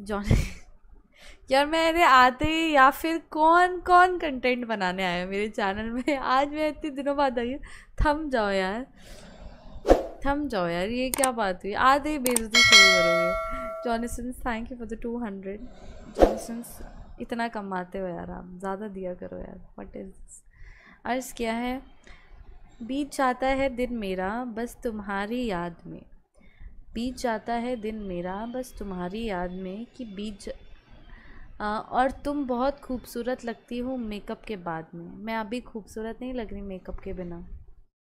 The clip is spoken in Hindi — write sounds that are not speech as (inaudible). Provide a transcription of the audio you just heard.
जॉनी (laughs) यार मेरे आते ही या फिर कौन कौन कंटेंट बनाने आया मेरे चैनल में (laughs) आज मैं इतने दिनों बाद आई थम जाओ यार थम जाओ यार ये क्या बात हुई आते ही बेजती शुरू करोगे Johnson thank you for the two hundred Johnson इतना कमाते हो यार आप ज़्यादा दिया करो यार वट इज़ अर्ज़ क्या है बीत जाता है दिन मेरा बस तुम्हारी याद में बीत जाता है दिन मेरा बस तुम्हारी याद में कि बीत और तुम बहुत खूबसूरत लगती हो मेकअप के बाद में मैं अभी खूबसूरत नहीं लग रही मेकअप के बिना